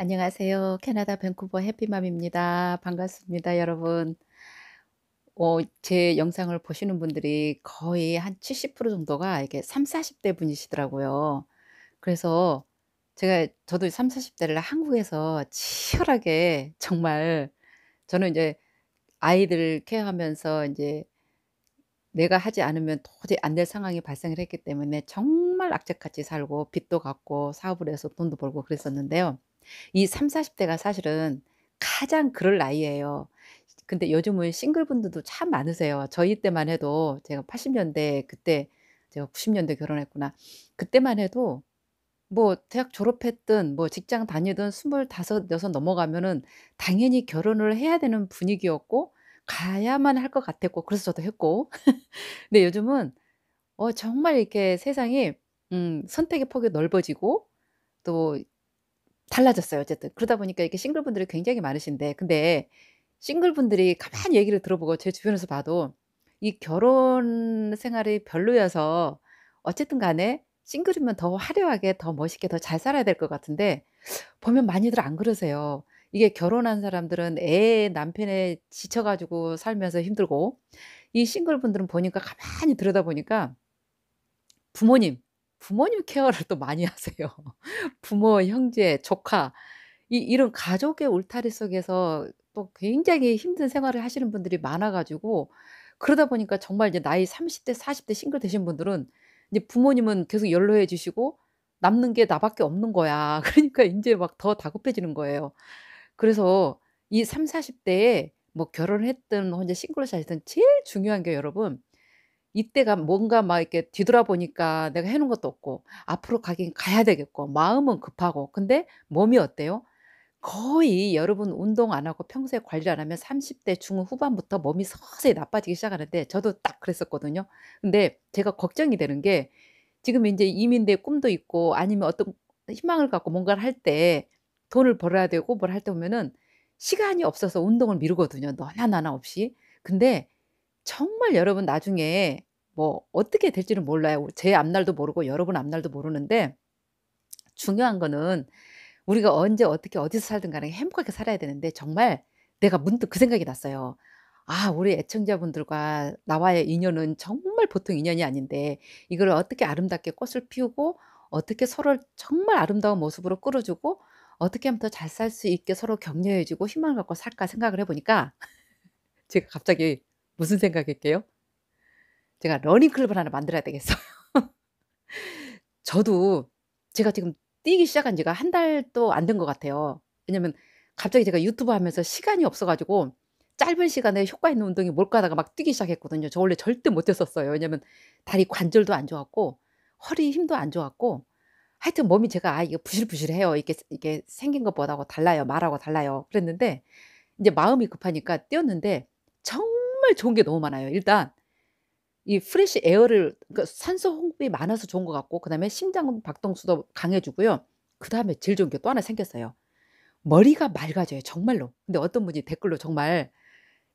안녕하세요. 캐나다 밴쿠버 해피맘입니다. 반갑습니다, 여러분. 어, 제 영상을 보시는 분들이 거의 한 70% 정도가 이게 30, 40대 분이시더라고요. 그래서 제가 저도 30, 40대를 한국에서 치열하게 정말 저는 이제 아이들 케어하면서 이제 내가 하지 않으면 도저히 안 될 상황이 발생을 했기 때문에 정말 악재같이 살고 빚도 갚고 사업을 해서 돈도 벌고 그랬었는데요. 이 30, 40대가 사실은 가장 그럴 나이예요. 근데 요즘은 싱글분들도 참 많으세요. 저희 때만 해도 제가 80년대 그때 제가 90년대 결혼했구나. 그때만 해도 뭐 대학 졸업했든 뭐 직장 다니든 25, 6 넘어가면은 당연히 결혼을 해야 되는 분위기였고 가야만 할 것 같았고 그래서 저도 했고. 근데 요즘은 어 정말 이렇게 세상이 음 선택의 폭이 넓어지고 또 달라졌어요. 어쨌든 그러다 보니까 이렇게 싱글분들이 굉장히 많으신데 근데 싱글분들이 가만히 얘기를 들어보고 제 주변에서 봐도 이 결혼 생활이 별로여서 어쨌든 간에 싱글이면 더 화려하게 더 멋있게 더 잘 살아야 될 것 같은데 보면 많이들 안 그러세요. 이게 결혼한 사람들은 애 남편에 지쳐가지고 살면서 힘들고 이 싱글분들은 보니까 가만히 들여다보니까 부모님 부모님 케어를 또 많이 하세요. 부모, 형제, 조카 이 이런 가족의 울타리 속에서 또 굉장히 힘든 생활을 하시는 분들이 많아 가지고 그러다 보니까 정말 이제 나이 30대, 40대 싱글 되신 분들은 이제 부모님은 계속 연로해 주시고 남는 게 나밖에 없는 거야. 그러니까 인제 막 더 다급해지는 거예요. 그래서 이30-40 대에 뭐 결혼했든 혼자 뭐 싱글로 사시든 제일 중요한 게 여러분 이때가 뭔가 막 이렇게 뒤돌아보니까 내가 해놓은 것도 없고 앞으로 가긴 가야 되겠고 마음은 급하고 근데 몸이 어때요? 거의 여러분 운동 안 하고 평소에 관리 안 하면 30대 중후반부터 몸이 서서히 나빠지기 시작하는데 저도 딱 그랬었거든요. 근데 제가 걱정이 되는 게 지금 인제 이민의 꿈도 있고 아니면 어떤 희망을 갖고 뭔가를 할 때 돈을 벌어야 되고 뭘 할 때 보면은 시간이 없어서 운동을 미루거든요 너나 나나 없이. 근데 정말 여러분 나중에 뭐 어떻게 될지는 몰라요. 제 앞날도 모르고 여러분 앞날도 모르는데 중요한 거는 우리가 언제 어떻게 어디서 살든 간에 행복하게 살아야 되는데 정말 내가 문득 그 생각이 났어요. 아, 우리 애청자분들과 나와의 인연은 정말 보통 인연이 아닌데 이걸 어떻게 아름답게 꽃을 피우고 어떻게 서로를 정말 아름다운 모습으로 끌어주고 어떻게 하면 더 잘 살 수 있게 서로 격려해주고 희망을 갖고 살까 생각을 해보니까 제가 갑자기 무슨 생각일게요? 제가 러닝클럽을 하나 만들어야 되겠어요. 저도 제가 지금 뛰기 시작한 지가 한 달도 안 된 것 같아요. 왜냐면 갑자기 제가 유튜브 하면서 시간이 없어가지고 짧은 시간에 효과 있는 운동이 뭘까 하다가 막 뛰기 시작했거든요. 저 원래 절대 못했었었어요 왜냐면 다리 관절도 안 좋았고 허리 힘도 안 좋았고 하여튼 몸이 제가 아 이거 부실부실해요. 이게 이게 생긴 것보다고 달라요. 말하고 달라요. 그랬는데 이제 마음이 급하니까 뛰었는데 정말 좋은 게 너무 많아요. 일단 이프레쉬 에어를 그러니까 산소 공급이 많아서 좋은 것 같고 그다음에 심장 박동수도 강해지고요. 그다음에 질 좋은 게 또 하나 생겼어요. 머리가 맑아져요. 정말로. 근데 어떤 분이 댓글로 정말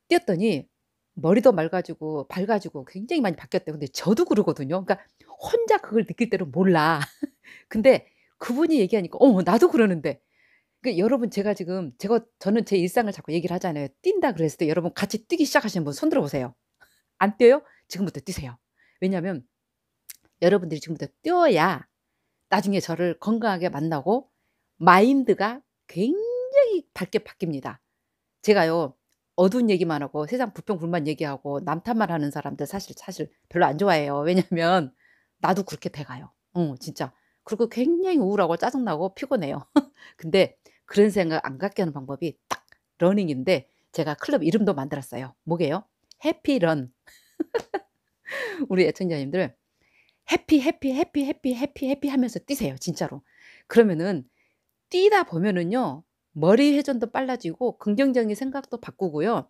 띄었더니 머리도 맑아지고 밝아지고 굉장히 많이 바뀌었대요. 근데 저도 그러거든요. 그러니까 혼자 그걸 느낄 때는 몰라. 근데 그분이 얘기하니까 어머 나도 그러는데 그러니까 여러분 제가 지금 제가 저는 제 일상을 자꾸 얘기를 하잖아요. 뛴다 그랬을 때 여러분 같이 뛰기 시작하시는 분손 들어보세요. 안 뛰어요? 지금부터 뛰세요. 왜냐하면 여러분들이 지금부터 뛰어야 나중에 저를 건강하게 만나고 마인드가 굉장히 밝게 바뀝니다. 제가요 어두운 얘기만 하고 세상 불평불만 얘기하고 남탓만 하는 사람들 사실 사실 별로 안 좋아해요. 왜냐하면 나도 그렇게 돼가요. 어 진짜 그리고 굉장히 우울하고 짜증나고 피곤해요. 근데 그런 생각 안 갖게 하는 방법이 딱 러닝인데 제가 클럽 이름도 만들었어요. 뭐게요? 해피런. 우리 애청자님들 해피 해피 해피 해피 해피 해피 하면서 뛰세요 진짜로 그러면은 뛰다 보면은요 머리 회전도 빨라지고 긍정적인 생각도 바꾸고요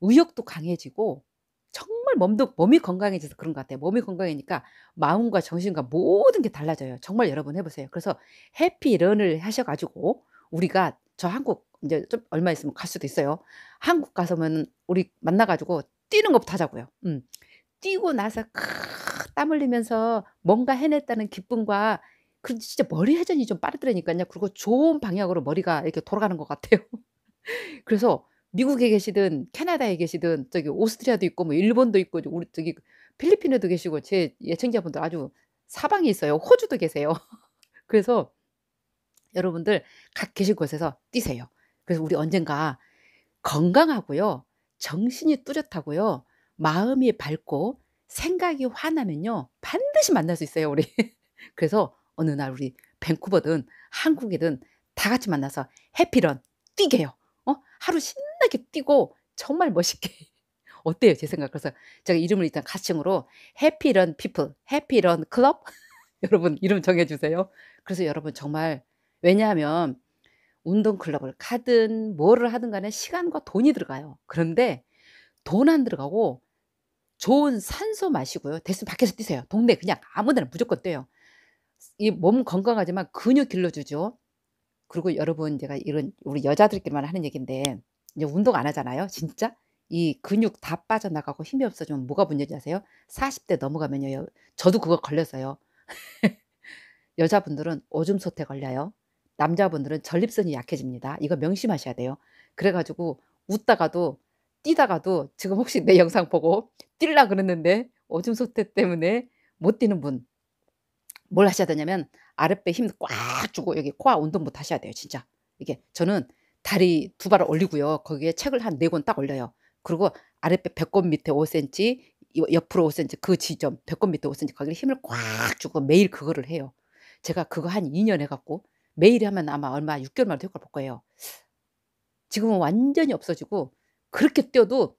의욕도 강해지고 정말 몸도 몸이 건강해져서 그런 것 같아요 몸이 건강해니까 마음과 정신과 모든 게 달라져요 정말 여러분 해보세요 그래서 해피 런을 하셔가지고 우리가 저 한국 이제 좀 얼마 있으면 갈 수도 있어요 한국 가서면 우리 만나가지고 뛰는 것부터 하자고요. 음. 뛰고 나서 크땀 흘리면서 뭔가 해냈다는 기쁨과 그 진짜 머리 회전이 좀 빠르더라니까요. 그리고 좋은 방향으로 머리가 이렇게 돌아가는 것 같아요. 그래서 미국에 계시든 캐나다에 계시든 저기 오스트리아도 있고 뭐 일본도 있고 우리 저기 필리핀에도 계시고 제 예청자분들 아주 사방이 있어요. 호주도 계세요. 그래서 여러분들 각 계신 곳에서 뛰세요. 그래서 우리 언젠가 건강하고요. 정신이 뚜렷하고요. 마음이 밝고 생각이 환하면요. 반드시 만날 수 있어요, 우리. 그래서 어느 날 우리 밴쿠버든 한국이든 다 같이 만나서 해피런 뛰게요. 어? 하루 신나게 뛰고 정말 멋있게. 어때요? 제 생각. 그래서 제가 이름을 일단 가칭으로 해피런 피플, 해피런 클럽 여러분 이름 정해 주세요. 그래서 여러분 정말 왜냐하면 운동 클럽을 가든 뭐를 하든 간에 시간과 돈이 들어가요. 그런데 돈 안 들어가고 좋은 산소 마시고요. 대신 밖에서 뛰세요. 동네 그냥 아무 데나 무조건 뛰어요. 이 몸 건강하지만 근육 길러주죠. 그리고 여러분 제가 이런 우리 여자들끼리만 하는 얘기인데 이제 운동 안 하잖아요. 진짜 이 근육 다 빠져나가고 힘이 없어지면 뭐가 문제인지 아세요? 40대 넘어가면요. 저도 그거 걸렸어요. 여자분들은 오줌 소태 걸려요. 남자분들은 전립선이 약해집니다. 이거 명심하셔야 돼요. 그래가지고 웃다가도 뛰다가도 지금 혹시 내 영상 보고 뛸라 그랬는데 오줌 소태 때문에 못 뛰는 분 뭘 하셔야 되냐면 아랫배 힘 꽉 주고 여기 코아 운동 부터 하셔야 돼요 진짜 이게 저는 다리 두발을 올리고요 거기에 책을 한 네 권 딱 올려요 그리고 아랫배 배꼽 밑에 5cm 옆으로 5cm 그 지점 배꼽 밑에 5cm 거기를 힘을 꽉 주고 매일 그거를 해요 제가 그거 한 2년 해갖고 매일 하면 아마 얼마 6개월 만에 효과를 볼 거예요. 지금은 완전히 없어지고 그렇게 뛰어도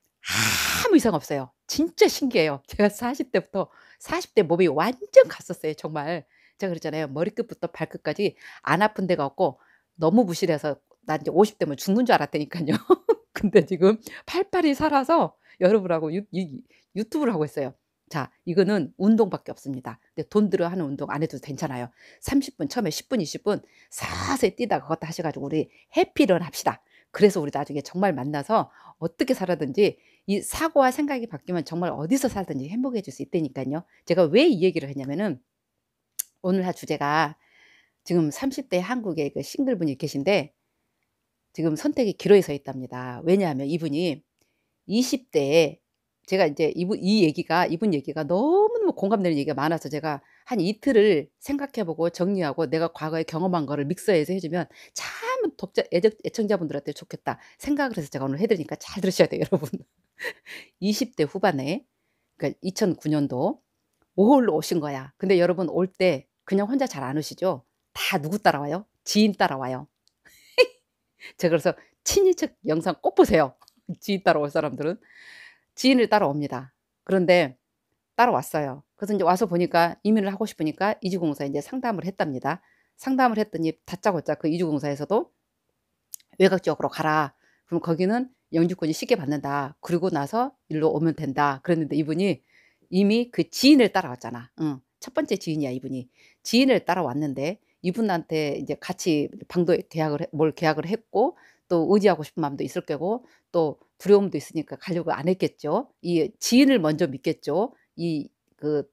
아무 이상 없어요. 진짜 신기해요. 제가 40대부터 40대 몸이 완전 갔었어요. 정말. 제가 그랬잖아요. 머리끝부터 발끝까지 안 아픈 데가 없고 너무 부실해서 난 이제 50대면 죽는 줄 알았다니까요. 근데 지금 팔팔이 살아서 여러분하고 유, 유, 유튜브를 하고 있어요. 자, 이거는 운동밖에 없습니다. 근데 돈 들어 하는 운동 안 해도 괜찮아요. 30분, 처음에 10분, 20분 사세 뛰다 그것도 하셔가지고 우리 해피런 합시다. 그래서 우리 나중에 정말 만나서 어떻게 살아든지 이 사고와 생각이 바뀌면 정말 어디서 살든지 행복해질 수 있다니까요. 제가 왜 이 얘기를 했냐면은 오늘 하 주제가 지금 30대 한국의 그 싱글분이 계신데 지금 선택이 기로에 서 있답니다. 왜냐하면 이분이 20대에 제가 이제 이분, 이 얘기가, 이분 얘기가 너무너무 공감되는 얘기가 많아서 제가 한 이틀을 생각해보고 정리하고 내가 과거에 경험한 거를 믹서해서 해주면 참 독자, 애청자분들한테 애 좋겠다 생각을 해서 제가 오늘 해드리니까 잘 들으셔야 돼요, 여러분. 20대 후반에, 그러니까 2009년도 5월로 오신 거야. 근데 여러분 올 때 그냥 혼자 잘 안 오시죠? 다 누구 따라와요? 지인 따라와요. 제가 그래서 친인척 영상 꼭 보세요. 지인 따라올 사람들은. 지인을 따라옵니다. 그런데 따라왔어요. 그래서 이제 와서 보니까 이민을 하고 싶으니까 이주공사에 이제 상담을 했답니다. 상담을 했더니 다짜고짜 그 이주공사에서도 외곽 지역으로 가라. 그럼 거기는 영주권이 쉽게 받는다. 그리고 나서 일로 오면 된다. 그랬는데 이분이 이미 그 지인을 따라왔잖아. 응. 첫 번째 지인이야 이분이 지인을 따라왔는데 이분한테 이제 같이 방도 계약을 뭘 계약을 했고 또 의지하고 싶은 마음도 있을 거고 또 두려움도 있으니까 가려고 안 했겠죠. 이 지인을 먼저 믿겠죠. 이 그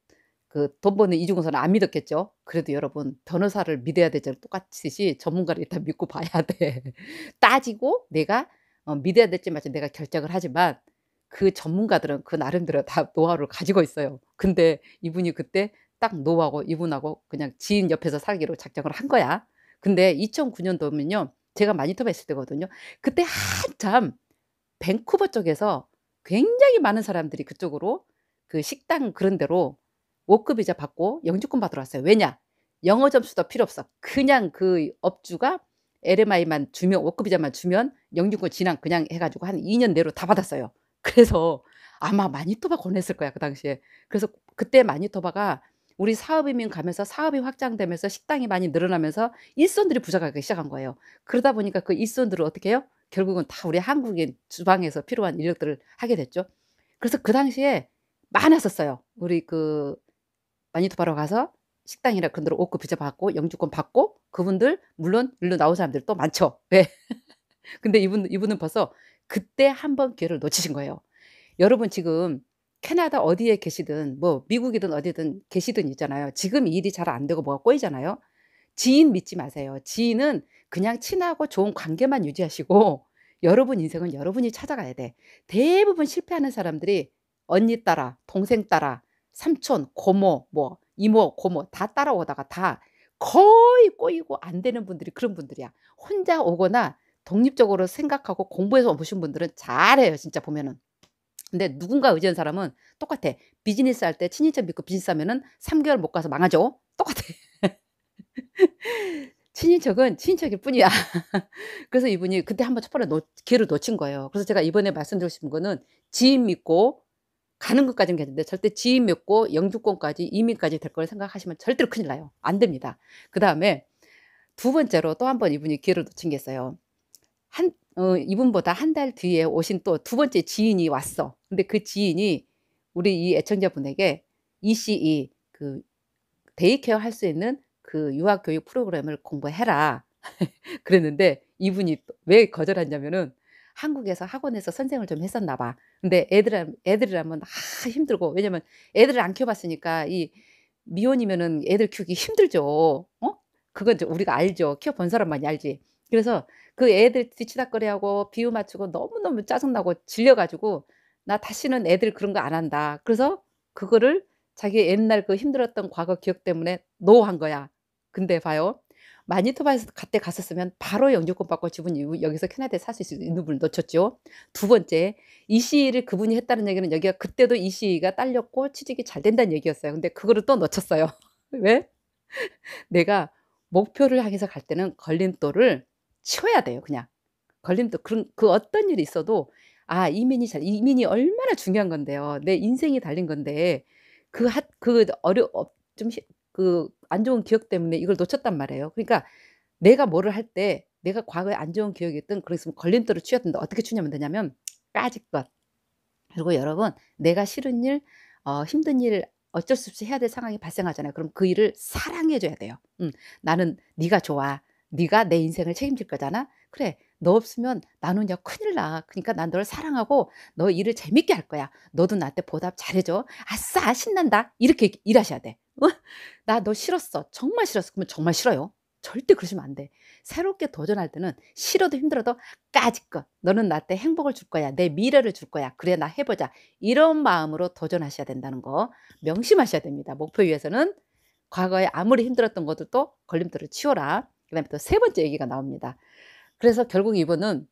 그 돈 버는 이중공사는 안 믿었겠죠. 그래도 여러분 변호사를 믿어야 되잖아요. 똑같이 전문가를 일단 믿고 봐야 돼. 따지고 내가 어, 믿어야 될지 말지 내가 결정을 하지만 그 전문가들은 그 나름대로 다 노하우를 가지고 있어요. 근데 이분이 그때 딱 노하고 이분하고 그냥 지인 옆에서 살기로 작정을 한 거야. 근데 2009년도면요. 제가 마니토바 했을 때거든요. 그때 한참 밴쿠버 쪽에서 굉장히 많은 사람들이 그쪽으로 그 식당 그런 데로 워크 비자 받고 영주권 받으러 왔어요. 왜냐? 영어 점수도 필요 없어. 그냥 그 업주가 LMI만 주면 워크 비자만 주면 영주권 진학 그냥 해가지고 한 2년 내로 다 받았어요. 그래서 아마 마니토바 권했을 거야 그 당시에. 그래서 그때 마니토바가 우리 사업이면 가면서 사업이 확장되면서 식당이 많이 늘어나면서 일손들이 부자가 기 시작한 거예요. 그러다 보니까 그 일손들을 어떻게 해요? 결국은 다 우리 한국인 주방에서 필요한 인력들을 하게 됐죠. 그래서 그 당시에 많았었어요. 우리 그 마니토바로 가서 식당이나 그런 데로 오크 비자 받고 영주권 받고 그분들 물론 일로 나온 사람들 또 많죠. 왜? 예. 근데 이분 이분은 벌써 그때 한 번 기회를 놓치신 거예요. 여러분 지금 캐나다 어디에 계시든 뭐 미국이든 어디든 계시든 있잖아요. 지금 일이 잘 안 되고 뭐가 꼬이잖아요. 지인 믿지 마세요. 지인은 그냥 친하고 좋은 관계만 유지하시고 여러분 인생은 여러분이 찾아가야 돼. 대부분 실패하는 사람들이 언니 따라, 동생 따라, 삼촌, 고모, 뭐 이모, 고모 다 따라오다가 다 거의 꼬이고 안 되는 분들이 그런 분들이야. 혼자 오거나 독립적으로 생각하고 공부해서 오신 분들은 잘해요. 진짜 보면은. 근데 누군가 의지한 사람은 똑같아. 비즈니스 할 때 친인척 믿고 비즈니스 하면은 3개월 못 가서 망하죠. 똑같아. 친인척은 친인척일 뿐이야. 그래서 이분이 그때 한번 첫 번에 기회를 놓친 거예요. 그래서 제가 이번에 말씀드리고 싶은 거는 지인 믿고 가는 것까지는 괜찮은데 절대 지인 믿고 영주권까지 이민까지 될 걸 생각하시면 절대로 큰일 나요. 안 됩니다. 그 다음에 두 번째로 또 한 번 이분이 기회를 놓친 게 있어요. 한, 어, 이분보다 한 달 뒤에 오신 또 두 번째 지인이 왔어. 근데 그 지인이 우리 이 애청자분에게 ECE, 그 데이케어 할 수 있는 그 유학 교육 프로그램을 공부해라. 그랬는데 이분이 왜 거절했냐면은 한국에서 학원에서 선생을 좀 했었나 봐. 근데 애들 애들을하면아 힘들고 왜냐면 애들을 안 키워봤으니까 이 미혼이면은 애들 키우기 힘들죠. 어? 그건 우리가 알죠. 키워본 사람만이 알지. 그래서 그 애들 뒤치다거리하고 비유 맞추고 너무너무 짜증나고 질려가지고 나 다시는 애들 그런 거 안 한다. 그래서 그거를 자기 옛날 그 힘들었던 과거 기억 때문에 노한 거야. 근데 봐요. 마니토바에서 그때 갔었으면 바로 영주권 받고 지분 이 여기서 캐나다에 살 수 있는 분을 놓쳤죠. 두 번째, 이 시위를 그분이 했다는 얘기는 여기가 그때도 이 시위가 딸렸고 취직이 잘 된다는 얘기였어요. 근데 그거를 또 놓쳤어요. 왜? 내가 목표를 향해서 갈 때는 걸림돌을 치워야 돼요. 그냥. 걸림돌, 그런, 그 어떤 일이 있어도 아, 이민이 잘, 이민이 얼마나 중요한 건데요. 내 인생이 달린 건데 그 핫, 그 어려, 어, 좀 그안 좋은 기억 때문에 이걸 놓쳤단 말이에요. 그러니까 내가 뭐를 할 때 내가 과거에 안 좋은 기억이 있든 그랬으면 걸림돌을 취했던데 어떻게 추냐면 되냐면 까짓 것. 그리고 여러분 내가 싫은 일, 어, 힘든 일 어쩔 수 없이 해야 될 상황이 발생하잖아요. 그럼 그 일을 사랑해 줘야 돼요. 음, 나는 네가 좋아. 네가 내 인생을 책임질 거잖아. 그래. 너 없으면 나는 야 큰일 나. 그러니까 난 너를 사랑하고 너 일을 재밌게 할 거야. 너도 나한테 보답 잘해줘. 아싸 신난다. 이렇게 일하셔야 돼. 어? 나너 싫었어. 정말 싫었어. 그러면 정말 싫어요. 절대 그러시면 안 돼. 새롭게 도전할 때는 싫어도 힘들어도 까짓거. 너는 나한테 행복을 줄 거야. 내 미래를 줄 거야. 그래 나 해보자. 이런 마음으로 도전하셔야 된다는 거 명심하셔야 됩니다. 목표 위해서는 과거에 아무리 힘들었던 것들도 걸림돌을 치워라. 그 다음에 또 세 번째 얘기가 나옵니다. 그래서 결국 이분은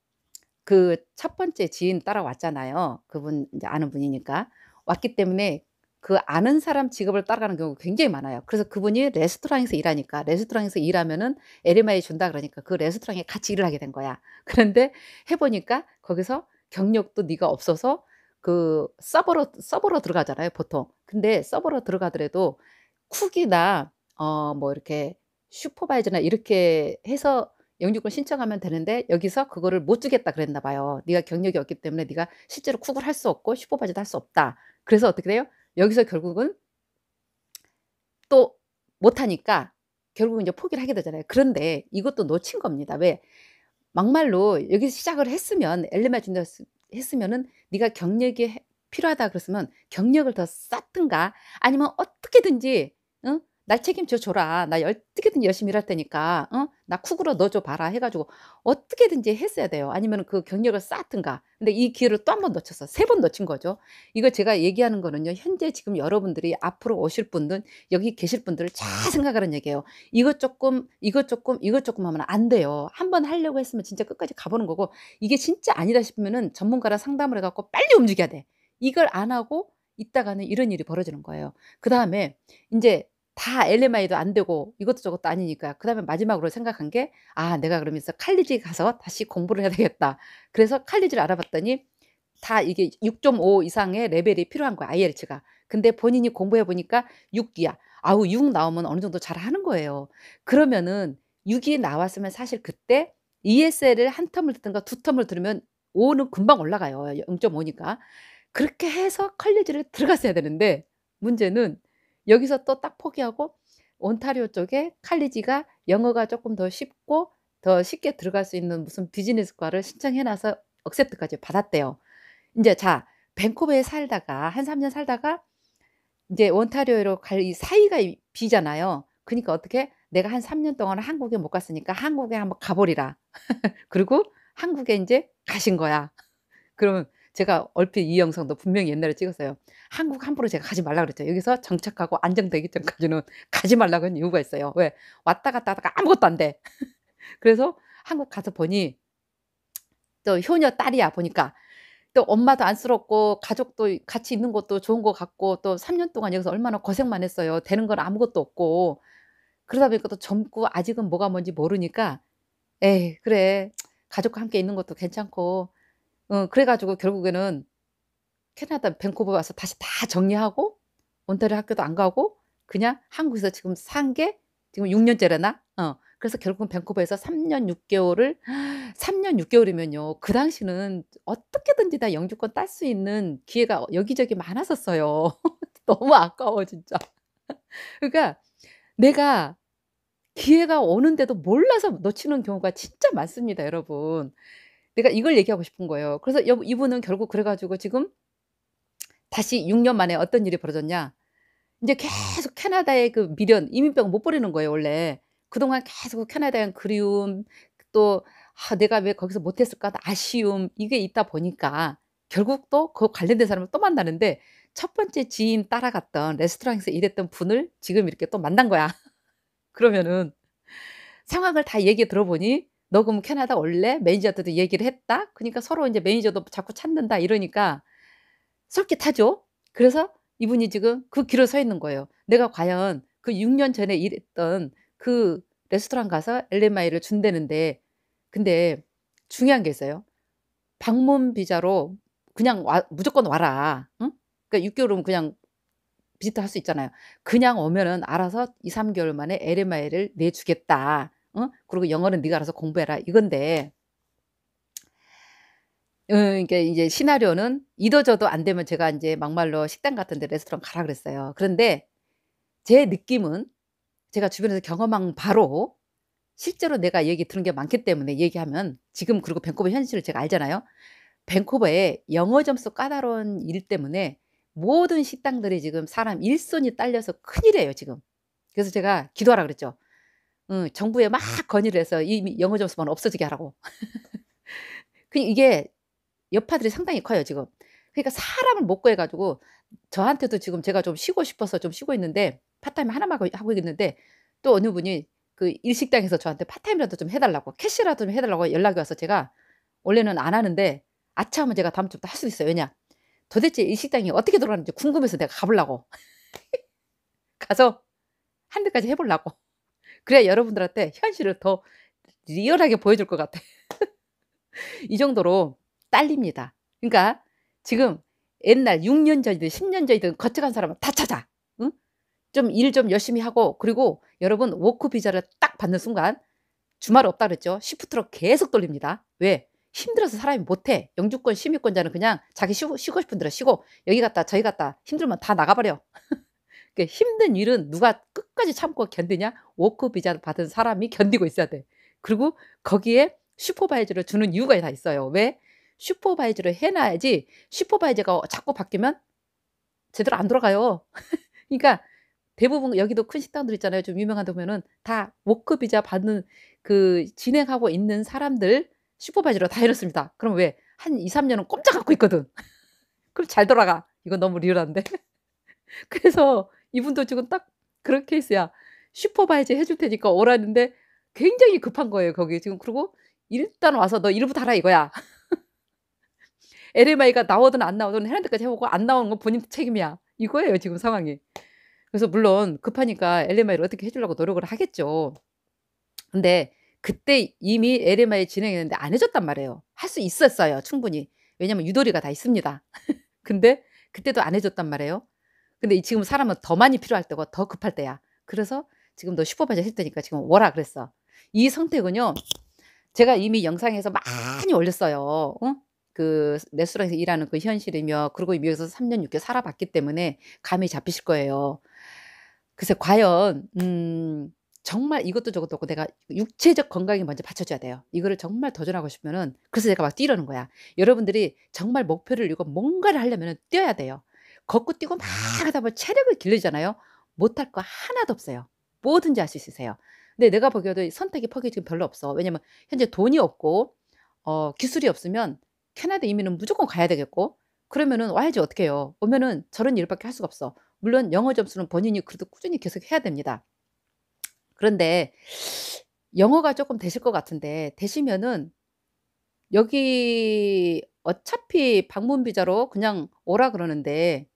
그 첫 번째 지인 따라왔잖아요. 그분 이제 아는 분이니까. 왔기 때문에 그 아는 사람 직업을 따라가는 경우가 굉장히 많아요. 그래서 그분이 레스토랑에서 일하니까 레스토랑에서 일하면은 에르마이 준다 그러니까 그 레스토랑에 같이 일을 하게 된 거야. 그런데 해보니까 거기서 경력도 네가 없어서 그 서버로 서버로 들어가잖아요 보통. 근데 서버로 들어가더라도 쿡이나 어 뭐 이렇게 슈퍼바이저나 이렇게 해서 영육권 신청하면 되는데 여기서 그거를 못 주겠다 그랬나 봐요. 네가 경력이 없기 때문에 네가 실제로 쿡을 할 수 없고 슈퍼바이저도 할 수 없다. 그래서 어떻게 돼요? 여기서 결국은 또 못하니까 결국은 이제 포기를 하게 되잖아요. 그런데 이것도 놓친 겁니다. 왜? 막말로 여기서 시작을 했으면 엘리마 준다 했으면은 네가 경력이 필요하다 그랬으면 경력을 더 쌓든가 아니면 어떻게든지 날 책임져 줘라. 나 어떻게든 열심히 일할 테니까, 어? 나 쿡으로 넣어줘 봐라. 해가지고, 어떻게든지 했어야 돼요. 아니면 그 경력을 쌓든가. 근데 이 기회를 또 한 번 놓쳤어. 세 번 놓친 거죠. 이거 제가 얘기하는 거는요. 현재 지금 여러분들이 앞으로 오실 분들, 여기 계실 분들을 잘 생각하는 얘기예요. 이것 조금, 이것 조금, 이것 조금 하면 안 돼요. 한 번 하려고 했으면 진짜 끝까지 가보는 거고, 이게 진짜 아니다 싶으면은 전문가랑 상담을 해갖고 빨리 움직여야 돼. 이걸 안 하고, 있다가는 이런 일이 벌어지는 거예요. 그 다음에 이제 다 LMI도 안 되고 이것도 저것도 아니니까 그 다음에 마지막으로 생각한 게 아 내가 그러면서 칼리지 가서 다시 공부를 해야 되겠다 그래서 칼리지를 알아봤더니 다 이게 6.5 이상의 레벨이 필요한 거야 IELTS가 근데 본인이 공부해 보니까 6이야 아우 6 나오면 어느 정도 잘하는 거예요 그러면은 6이 나왔으면 사실 그때 ESL을 한 텀을 듣든가 두 텀을 들으면 5는 금방 올라가요 0.5니까 그렇게 해서 칼리지를 들어갔어야 되는데 문제는 여기서 또 딱 포기하고 온타리오 쪽에 칼리지가 영어가 조금 더 쉽고 더 쉽게 들어갈 수 있는 무슨 비즈니스과를 신청해놔서 억셉트까지 받았대요. 이제 자 밴쿠버에 살다가 한 3년 살다가 이제 온타리오로 갈 이 사이가 비잖아요. 그러니까 어떻게 내가 한 3년 동안 한국에 못 갔으니까 한국에 한번 가보리라. 그리고 한국에 이제 가신 거야. 그러면 제가 얼핏 이 영상도 분명히 옛날에 찍었어요. 한국 함부로 제가 가지 말라 그랬죠. 여기서 정착하고 안정되기 전까지는 가지 말라고 한 이유가 있어요. 왜? 왔다 갔다 하다가 아무것도 안 돼. 그래서 한국 가서 보니 또 효녀 딸이야 보니까 또 엄마도 안쓰럽고 가족도 같이 있는 것도 좋은 것 같고 또 3년 동안 여기서 얼마나 고생만 했어요. 되는 건 아무것도 없고 그러다 보니까 또 젊고 아직은 뭐가 뭔지 모르니까 에이 그래 가족과 함께 있는 것도 괜찮고 어, 그래가지고 결국에는 캐나다 밴쿠버 와서 다시 다 정리하고 온타리오 학교도 안 가고 그냥 한국에서 지금 산 게 지금 6년째라나? 어. 그래서 결국은 밴쿠버에서 3년 6개월을 3년 6개월이면요. 그 당시는 어떻게든지 다 영주권 딸 수 있는 기회가 여기저기 많았었어요. 너무 아까워 진짜. 그러니까 내가 기회가 오는데도 몰라서 놓치는 경우가 진짜 많습니다, 여러분. 내가 이걸 얘기하고 싶은 거예요. 그래서 이분은 결국 그래가지고 지금 다시 6년 만에 어떤 일이 벌어졌냐. 이제 계속 캐나다의 그 미련, 이민병 을못 버리는 거예요, 원래. 그동안 계속 캐나다의 그리움, 또, 아, 내가 왜 거기서 못했을까, 아쉬움, 이게 있다 보니까 결국 또 그 관련된 사람을 또 만나는데 첫 번째 지인 따라갔던 레스토랑에서 일했던 분을 지금 이렇게 또 만난 거야. 그러면은 상황을 다얘기 들어보니 너 그럼 캐나다 원래 매니저한테도 얘기를 했다. 그러니까 서로 이제 매니저도 자꾸 찾는다 이러니까 솔깃하죠. 그래서 이분이 지금 그 길을 서 있는 거예요. 내가 과연 그 6년 전에 일했던 그 레스토랑 가서 LMI를 준대는데 근데 중요한 게 있어요. 방문 비자로 그냥 와, 무조건 와라. 응? 그러니까 6개월은 그냥 비지할수 있잖아요. 그냥 오면은 알아서 2, 3개월 만에 LMI를 내주겠다. 어? 그리고 영어는 네가 알아서 공부해라 이건데 음, 그러니까 이제 시나리오는 이도저도 안 되면 제가 이제 막말로 식당 같은데 레스토랑 가라 그랬어요. 그런데 제 느낌은 제가 주변에서 경험한 바로 실제로 내가 얘기 들은 게 많기 때문에 얘기하면 지금 그리고 밴쿠버 현실을 제가 알잖아요. 밴쿠버의 영어 점수 까다로운 일 때문에 모든 식당들이 지금 사람 일손이 딸려서 큰일이에요 지금. 그래서 제가 기도하라 그랬죠. 어, 정부에 막 건의를 해서 이 영어 점수만 없어지게 하라고. 그 이게 여파들이 상당히 커요 지금. 그러니까 사람을 못 구해가지고 저한테도 지금 제가 좀 쉬고 싶어서 좀 쉬고 있는데 파타임 하나만 하고 있는데 또 어느 분이 그 일식당에서 저한테 파타임이라도 좀 해달라고 캐시라도 좀 해달라고 연락이 와서 제가 원래는 안 하는데 아차하면 제가 다음 주부터 할 수 있어요. 왜냐? 도대체 일 식당이 어떻게 돌아가는지 궁금해서 내가 가보려고. 가서 한 대까지 해보려고. 그래야 여러분들한테 현실을 더 리얼하게 보여줄 것 같아. 이 정도로 딸립니다. 그러니까 지금 옛날 6년 전이든 10년 전이든 거쳐간 사람은 다 찾아. 응? 좀 일좀 좀 열심히 하고 그리고 여러분 워크 비자를 딱 받는 순간 주말 없다 그랬죠. 시프트로 계속 돌립니다. 왜? 힘들어서 사람이 못해. 영주권, 시민권자는 그냥 자기 쉬고, 쉬고 싶은 대로 쉬고 여기 갔다 저기 갔다 힘들면 다 나가버려. 그러니까 힘든 일은 누가 끝까지 참고 견디냐? 워크 비자 받은 사람이 견디고 있어야 돼. 그리고 거기에 슈퍼바이저를 주는 이유가 다 있어요. 왜? 슈퍼바이저를 해놔야지 슈퍼바이저가 자꾸 바뀌면 제대로 안 돌아가요. 그러니까 대부분 여기도 큰 식당들 있잖아요. 좀 유명한 데 보면은 다 워크 비자 받는 그 진행하고 있는 사람들 슈퍼바이저로 다 해놓습니다. 그럼 왜? 한 2, 3년은 꼼짝 갖고 있거든. 그럼 잘 돌아가. 이건 너무 리얼한데. 그래서 이분도 지금 딱 그런 케이스야. 슈퍼바이저 해줄 테니까 오라는데 굉장히 급한 거예요, 거기 지금. 그리고 일단 와서 너 일부 달아 이거야. LMI가 나오든 안 나오든 해란데까지 해보고 안 나오는 건 본인 책임이야. 이거예요, 지금 상황이. 그래서 물론 급하니까 LMI를 어떻게 해주려고 노력을 하겠죠. 근데 그때 이미 LMI 진행했는데 안 해줬단 말이에요. 할 수 있었어요, 충분히. 왜냐면 유도리가 다 있습니다. 근데 그때도 안 해줬단 말이에요. 근데 지금 사람은 더 많이 필요할 때고 더 급할 때야. 그래서 지금 너 슈퍼바이저 했다니까 지금 워라 그랬어. 이 선택은요. 제가 이미 영상에서 아. 많이 올렸어요. 응? 어? 그 레스토랑에서 일하는 그 현실이며 그리고 미국에서 3년 6개월 살아봤기 때문에 감이 잡히실 거예요. 글쎄 과연 음 정말 이것도 저것도 없고 내가 육체적 건강에 먼저 받쳐줘야 돼요. 이거를 정말 도전하고 싶으면은 그래서 제가 막 뛰려는 거야. 여러분들이 정말 목표를 이고 뭔가를 하려면은 뛰어야 돼요. 걷고 뛰고 막 하다 보면 체력을 길르잖아요. 못할 거 하나도 없어요. 뭐든지 할 수 있으세요. 근데 내가 보기에도 선택의 폭이 지금 별로 없어. 왜냐면 현재 돈이 없고 어, 기술이 없으면 캐나다 이민은 무조건 가야 되겠고 그러면은 와야지 어떻게 해요. 오면은 저런 일밖에 할 수가 없어. 물론 영어 점수는 본인이 그래도 꾸준히 계속 해야 됩니다. 그런데 영어가 조금 되실 것 같은데 되시면은 여기 어차피 방문 비자로 그냥 오라 그러는데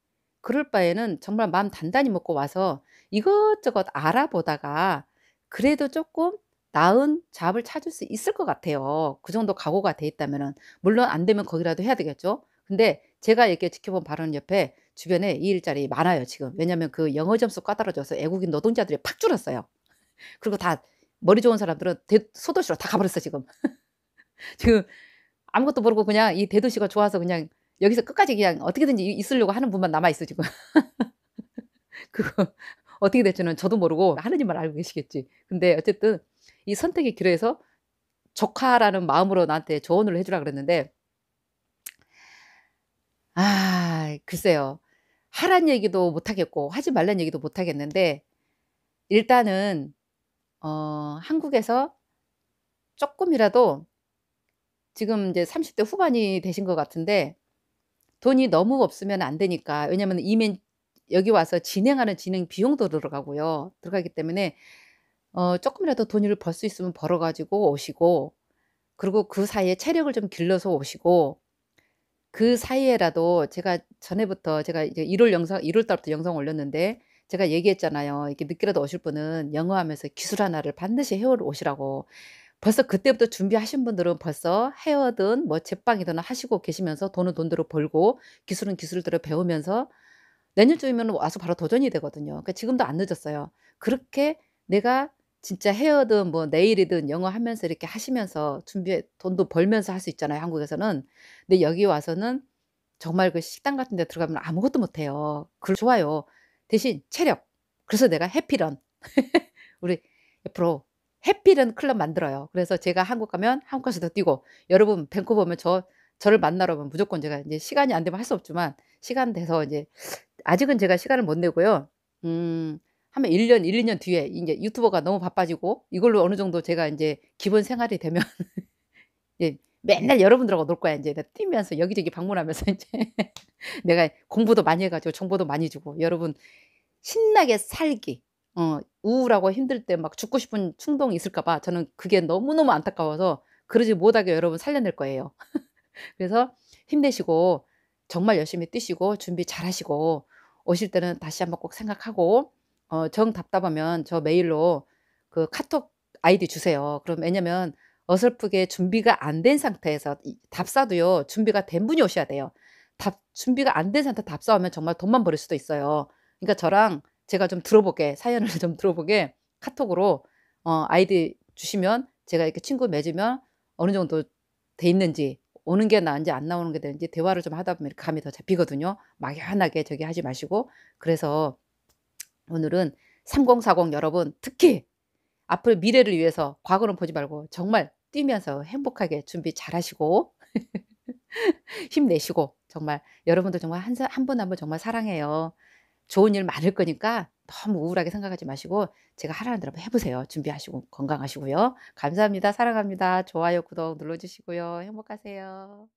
그럴 바에는 정말 마음 단단히 먹고 와서 이것저것 알아보다가 그래도 조금 나은 잡을 찾을 수 있을 것 같아요. 그 정도 각오가 돼 있다면은 물론 안 되면 거기라도 해야 되겠죠. 근데 제가 이렇게 지켜본 발언 옆에 주변에 이 일자리 많아요 지금. 왜냐하면 그 영어 점수 까다로져서 외국인 노동자들이 팍 줄었어요. 그리고 다 머리 좋은 사람들은 대, 소도시로 다 가버렸어 지금. 지금 아무것도 모르고 그냥 이 대도시가 좋아서 그냥 여기서 끝까지 그냥 어떻게든지 있으려고 하는 분만 남아있어, 지금. 그거 어떻게 될지는 저도 모르고 하느님만 알고 계시겠지. 근데 어쨌든 이 선택의 길에서 조카라는 마음으로 나한테 조언을 해주라 그랬는데, 아, 글쎄요. 하란 얘기도 못하겠고, 하지 말란 얘기도 못하겠는데, 일단은, 어, 한국에서 조금이라도 지금 이제 30대 후반이 되신 것 같은데, 돈이 너무 없으면 안 되니까 왜냐하면 이민 여기 와서 진행하는 진행 비용도 들어가고요 들어가기 때문에 어, 조금이라도 돈을 벌 수 있으면 벌어가지고 오시고 그리고 그 사이에 체력을 좀 길러서 오시고 그 사이에라도 제가 전에부터 제가 이제 1월 영상 1월 달부터 영상 올렸는데 제가 얘기했잖아요. 이렇게 늦게라도 오실 분은 영어하면서 기술 하나를 반드시 해오시라고 벌써 그때부터 준비하신 분들은 벌써 헤어든 뭐 제빵이든 하시고 계시면서 돈은 돈대로 벌고 기술은 기술대로 배우면서 내년쯤이면 와서 바로 도전이 되거든요. 그러니까 지금도 안 늦었어요. 그렇게 내가 진짜 헤어든 뭐 네일이든 영어 하면서 이렇게 하시면서 준비해 돈도 벌면서 할 수 있잖아요. 한국에서는. 근데 여기 와서는 정말 그 식당 같은 데 들어가면 아무것도 못 해요. 그 좋아요. 대신 체력. 그래서 내가 해피런. 우리 앞으로 해필은 클럽 만들어요. 그래서 제가 한국 가면 한국 가서도 뛰고 여러분 밴쿠버 오면 저 저를 만나러 오면 무조건 제가 이제 시간이 안 되면 할 수 없지만 시간 돼서 이제 아직은 제가 시간을 못 내고요. 음, 하면 1년, 1, 2년 뒤에 이제 유튜버가 너무 바빠지고 이걸로 어느 정도 제가 이제 기본 생활이 되면 이 예, 맨날 여러분들하고 놀 거야. 이제 뛰면서 여기저기 방문하면서 이제 내가 공부도 많이 해가지고 정보도 많이 주고 여러분 신나게 살기. 어, 우울하고 힘들 때 막 죽고 싶은 충동이 있을까봐 저는 그게 너무너무 안타까워서 그러지 못하게 여러분 살려낼 거예요. 그래서 힘내시고 정말 열심히 뛰시고 준비 잘 하시고 오실 때는 다시 한번 꼭 생각하고 어, 정 답답하면 저 메일로 그 카톡 아이디 주세요. 그럼 왜냐면 어설프게 준비가 안 된 상태에서 답사도요 준비가 된 분이 오셔야 돼요. 답 준비가 안 된 상태 답사하면 정말 돈만 버릴 수도 있어요. 그러니까 저랑 제가 좀 들어보게 사연을 좀 들어보게 카톡으로 어, 아이디 주시면 제가 이렇게 친구 맺으면 어느 정도 돼 있는지 오는 게 나은지 안 나오는 게 되는지 대화를 좀 하다 보면 감이 더 잡히거든요. 막연하게 저기 하지 마시고 그래서 오늘은 3040 여러분 특히 앞으로 미래를 위해서 과거는 보지 말고 정말 뛰면서 행복하게 준비 잘 하시고 힘내시고 정말 여러분들 정말 한분한분 한 분 정말 사랑해요. 좋은 일 많을 거니까 너무 우울하게 생각하지 마시고 제가 하라는 대로 해보세요. 준비하시고 건강하시고요. 감사합니다. 사랑합니다. 좋아요, 구독 눌러주시고요. 행복하세요.